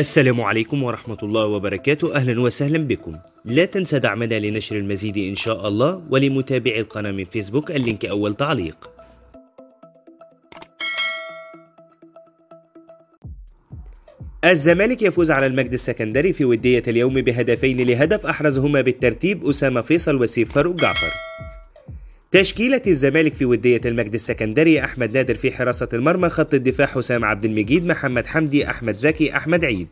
السلام عليكم ورحمة الله وبركاته أهلا وسهلا بكم لا تنسى دعمنا لنشر المزيد إن شاء الله ولمتابعي القناة من فيسبوك اللينك أول تعليق الزمالك يفوز على المجد السكندري في ودية اليوم بهدفين لهدف أحرزهما بالترتيب أسامة فيصل وسيف فاروق جعفر تشكيلة الزمالك في ودية المجد السكندري أحمد نادر في حراسة المرمى خط الدفاع حسام عبد المجيد محمد حمدي أحمد زكي أحمد عيد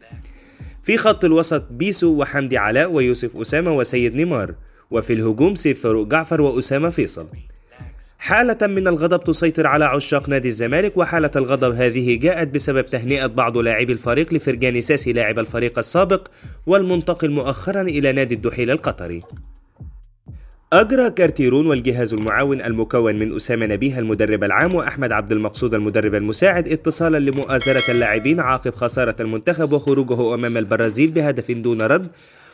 في خط الوسط بيسو وحمدي علاء ويوسف أسامة وسيد نيمار وفي الهجوم سيف فاروق جعفر وأسامة فيصل حالة من الغضب تسيطر على عشاق نادي الزمالك وحالة الغضب هذه جاءت بسبب تهنئة بعض لاعبي الفريق لفرجان ساسي لاعب الفريق السابق والمنتقل مؤخرا إلى نادي الدحيل القطري أجرى كارتيرون والجهاز المعاون المكون من أسامة نبيه المدرب العام وأحمد عبد المقصود المدرب المساعد اتصالا لمؤازرة اللاعبين عقب خسارة المنتخب وخروجه أمام البرازيل بهدف دون رد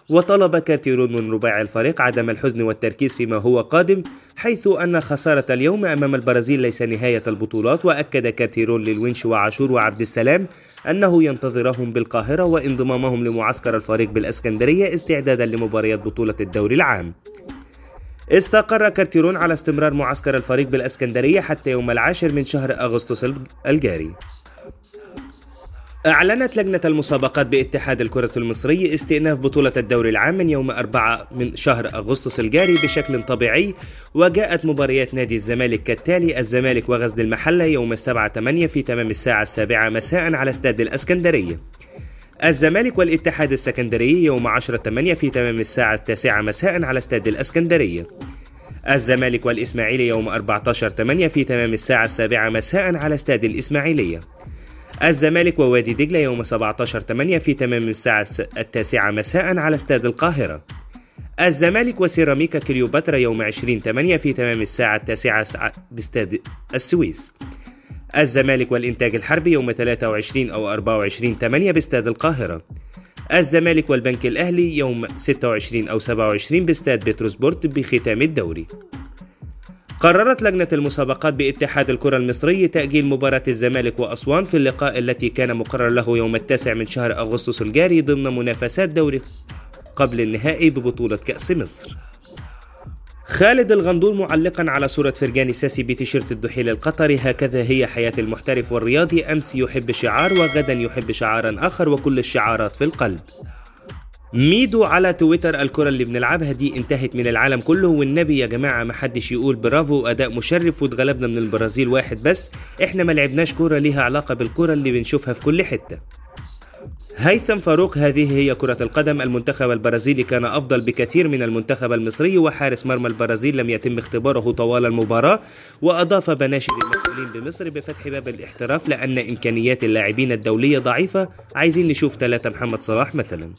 وطلب كارتيرون من رباع الفريق عدم الحزن والتركيز فيما هو قادم حيث أن خسارة اليوم أمام البرازيل ليس نهاية البطولات وأكد كارتيرون للونش وعاشور وعبد السلام أنه ينتظرهم بالقاهرة وانضمامهم لمعسكر الفريق بالأسكندرية استعدادا لمباريات بطولة الدوري العام استقر كارتيرون على استمرار معسكر الفريق بالإسكندرية حتى يوم العاشر من شهر أغسطس الجاري أعلنت لجنة المسابقات باتحاد الكرة المصري استئناف بطولة الدوري العام من يوم 4 من شهر أغسطس الجاري بشكل طبيعي وجاءت مباريات نادي الزمالك كالتالي الزمالك وغزل المحلة يوم 7 8 في تمام الساعة السابعة مساء على استاد الأسكندرية الزمالك والاتحاد السكندري يوم 10 8 في تمام الساعة التاسعة مساء على استاد الإسكندرية الزمالك والإسماعيلي يوم 14 8 في تمام الساعة السابعة مساء على استاد الإسماعيلية الزمالك ووادي دجلة يوم 17 8 في تمام الساعة التاسعة مساء على استاد القاهرة الزمالك وسيراميكا كليوباترا يوم 20 8 في تمام الساعة التاسعة باستاد السويس الزمالك والإنتاج الحربي يوم 23 أو 24 8 باستاد القاهرة الزمالك والبنك الأهلي يوم 26 أو 27 باستاد بتروسبورت بختام الدوري قررت لجنة المسابقات باتحاد الكرة المصري تأجيل مباراة الزمالك وأسوان في اللقاء التي كان مقرر له يوم التاسع من شهر أغسطس الجاري ضمن منافسات دوري قبل النهائي ببطولة كأس مصر خالد الغندور معلقا على صورة فرجاني ساسي بتيشيرت الدحيل القطري هكذا هي حياة المحترف والرياضي أمس يحب شعار وغدا يحب شعارا آخر وكل الشعارات في القلب ميدو على تويتر الكرة اللي بنلعبها دي انتهت من العالم كله والنبي يا جماعة محدش يقول برافو أداء مشرف واتغلبنا من البرازيل واحد بس احنا ما لعبناش كرة ليها علاقة بالكرة اللي بنشوفها في كل حتة هيثم فاروق هذه هي كرة القدم المنتخب البرازيلي كان أفضل بكثير من المنتخب المصري وحارس مرمى البرازيل لم يتم اختباره طوال المباراة وأضاف بناشد المسؤولين بمصر بفتح باب الاحتراف لأن إمكانيات اللاعبين الدولية ضعيفة عايزين نشوف ثلاثة محمد صلاح مثلاً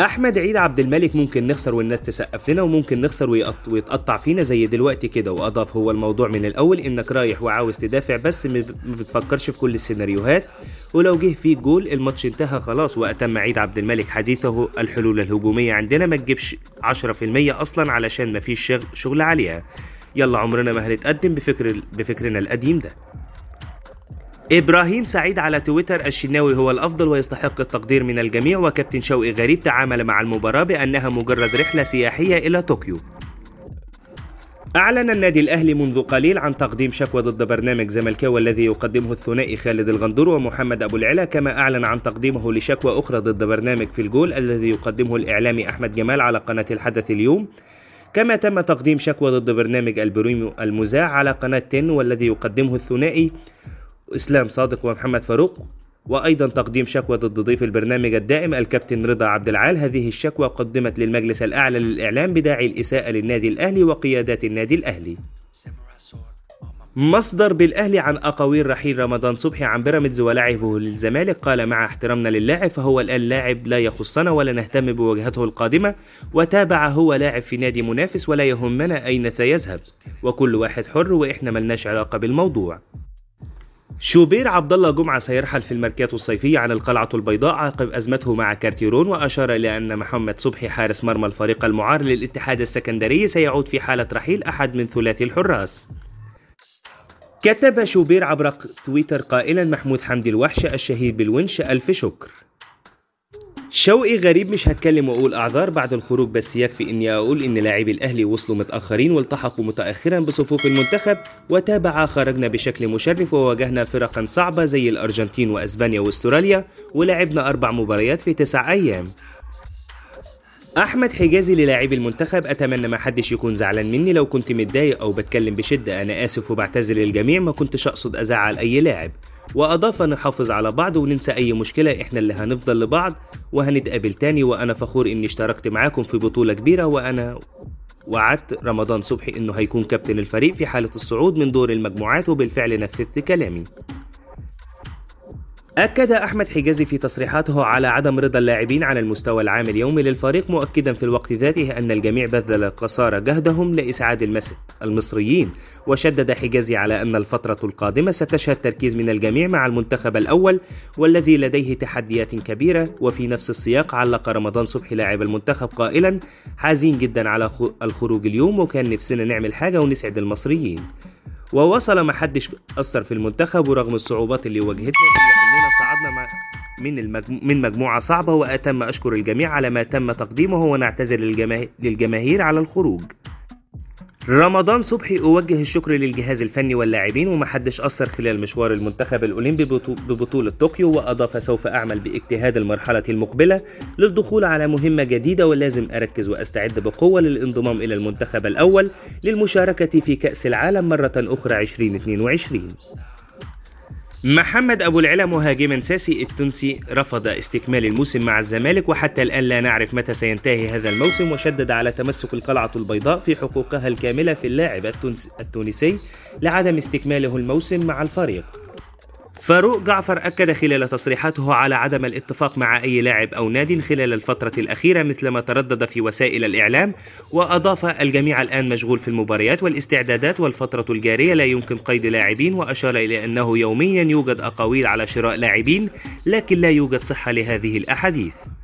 احمد عيد عبد الملك ممكن نخسر والناس تسقف لنا وممكن نخسر ويتقطع فينا زي دلوقتي كده واضاف هو الموضوع من الاول انك رايح وعاوز تدافع بس ما بتفكرش في كل السيناريوهات ولو جه فيك جول الماتش انتهى خلاص واتم عيد عبد الملك حديثه الحلول الهجوميه عندنا ما تجيبش 10% اصلا علشان ما فيش شغل عليها يلا عمرنا ما هنتقدم بفكر بفكرنا القديم ده ابراهيم سعيد على تويتر الشناوي هو الافضل ويستحق التقدير من الجميع وكابتن شوقي غريب تعامل مع المباراه بانها مجرد رحله سياحيه الى طوكيو أعلن النادي الأهلي منذ قليل عن تقديم شكوى ضد برنامج زملكاوي الذي يقدمه الثنائي خالد الغندور ومحمد أبو العلا كما أعلن عن تقديمه لشكوى أخرى ضد برنامج في الجول الذي يقدمه الإعلامي أحمد جمال على قناة الحدث اليوم كما تم تقديم شكوى ضد برنامج البريميو المزاع على قناة تن والذي يقدمه الثنائي إسلام صادق ومحمد فاروق وأيضا تقديم شكوى ضد ضيف البرنامج الدائم الكابتن رضا عبد العال هذه الشكوى قدمت للمجلس الأعلى للإعلام بداعي الإساءة للنادي الأهلي وقيادات النادي الأهلي مصدر بالأهلي عن أقاويل رحيل رمضان صبحي عن بيراميدز ولعبه للزمالك قال مع احترامنا للاعب فهو الآن لاعب لا يخصنا ولا نهتم بوجهته القادمة وتابع هو لاعب في نادي منافس ولا يهمنا أين سيذهب وكل واحد حر وإحنا ملناش علاقة بالموضوع شوبير عبد الله جمعة سيرحل في الماركات الصيفية عن القلعة البيضاء عقب أزمته مع كارتيرون وأشار إلى أن محمد صبحي حارس مرمى الفريق المعار للاتحاد السكندري سيعود في حالة رحيل أحد من ثلاثي الحراس كتب شوبير عبر تويتر قائلا محمود حمدي الوحش الشهير بالونش ألف شكر شوقي غريب مش هتكلم واقول اعذار بعد الخروج بس يكفي اني اقول ان لاعبي الاهلي وصلوا متاخرين والتحقوا متاخرا بصفوف المنتخب وتابع خرجنا بشكل مشرف وواجهنا فرقا صعبه زي الارجنتين واسبانيا واستراليا ولعبنا اربع مباريات في تسع ايام احمد حجازي للاعبي المنتخب اتمنى ما حدش يكون زعلان مني لو كنت متضايق او بتكلم بشده انا اسف وبعتذر للجميع ما كنتش اقصد ازعل اي لاعب وأضاف نحافظ على بعض وننسى أي مشكلة إحنا اللي هنفضل لبعض وهنتقابل تاني وأنا فخور إني اشتركت معاكم في بطولة كبيرة وأنا وعدت رمضان صبحي إنه هيكون كابتن الفريق في حالة الصعود من دور المجموعات وبالفعل نفذت كلامي أكد أحمد حجازي في تصريحاته على عدم رضا اللاعبين على المستوى العام اليومي للفريق مؤكدا في الوقت ذاته أن الجميع بذل قصارى جهدهم لإسعاد المس المصريين وشدد حجازي على أن الفترة القادمة ستشهد تركيز من الجميع مع المنتخب الأول والذي لديه تحديات كبيرة وفي نفس السياق علق رمضان صبحي لاعب المنتخب قائلا حزين جدا على الخروج اليوم وكان نفسنا نعمل حاجة ونسعد المصريين ووصل ما حدش أثر في المنتخب ورغم الصعوبات اللي واجهتنا إلا أننا صعدنا مع من من مجموعة صعبة وأتم أشكر الجميع على ما تم تقديمه ونعتذر للجماهير على الخروج رمضان صبحي أوجه الشكر للجهاز الفني واللاعبين ومحدش أثر خلال مشوار المنتخب الأولمبي ببطولة طوكيو وأضاف سوف أعمل باجتهاد المرحلة المقبلة للدخول على مهمة جديدة ولازم أركز وأستعد بقوة للانضمام إلى المنتخب الأول للمشاركة في كأس العالم مرة أخرى 2022 محمد أبو العلا مهاجم ساسي التونسي رفض استكمال الموسم مع الزمالك وحتى الآن لا نعرف متى سينتهي هذا الموسم وشدد على تمسك القلعة البيضاء في حقوقها الكاملة في اللاعب التونسي لعدم استكماله الموسم مع الفريق فاروق جعفر أكد خلال تصريحاته على عدم الاتفاق مع أي لاعب أو ناد خلال الفترة الأخيرة مثلما تردد في وسائل الإعلام وأضاف الجميع الآن مشغول في المباريات والاستعدادات والفترة الجارية لا يمكن قيد لاعبين وأشار إلى أنه يوميا يوجد أقاويل على شراء لاعبين لكن لا يوجد صحة لهذه الأحاديث